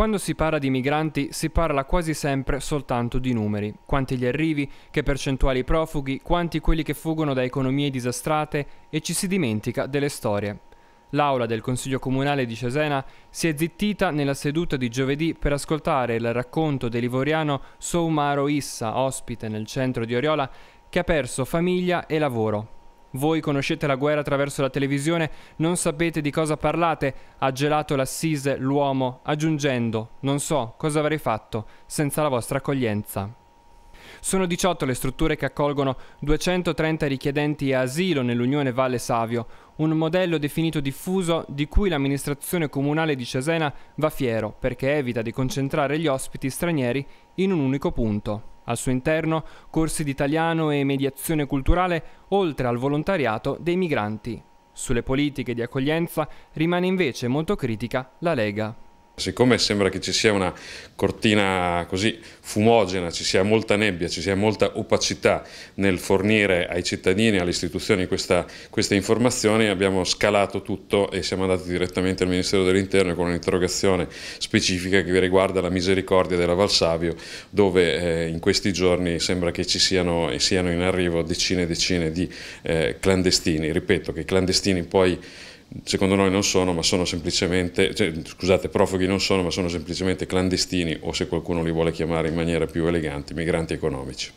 Quando si parla di migranti si parla quasi sempre soltanto di numeri, quanti gli arrivi, che percentuali i profughi, quanti quelli che fuggono da economie disastrate e ci si dimentica delle storie. L'aula del Consiglio Comunale di Cesena si è zittita nella seduta di giovedì per ascoltare il racconto dell'ivoriano Soumaro Issa, ospite nel centro di Oriola, che ha perso famiglia e lavoro voi conoscete la guerra attraverso la televisione, non sapete di cosa parlate, ha gelato l'assise l'uomo, aggiungendo, non so cosa avrei fatto senza la vostra accoglienza. Sono 18 le strutture che accolgono 230 richiedenti asilo nell'Unione Valle Savio, un modello definito diffuso di cui l'amministrazione comunale di Cesena va fiero perché evita di concentrare gli ospiti stranieri in un unico punto. Al suo interno corsi di italiano e mediazione culturale, oltre al volontariato dei migranti. Sulle politiche di accoglienza rimane invece molto critica la Lega. Siccome sembra che ci sia una cortina così fumogena, ci sia molta nebbia, ci sia molta opacità nel fornire ai cittadini e alle istituzioni questa, queste informazioni, abbiamo scalato tutto e siamo andati direttamente al Ministero dell'Interno con un'interrogazione specifica che riguarda la misericordia della Valsavio, dove eh, in questi giorni sembra che ci siano, e siano in arrivo decine e decine di eh, clandestini. Ripeto che i clandestini poi secondo noi non sono, ma sono semplicemente, cioè, scusate, profughi non sono, ma sono semplicemente clandestini o se qualcuno li vuole chiamare in maniera più elegante, migranti economici.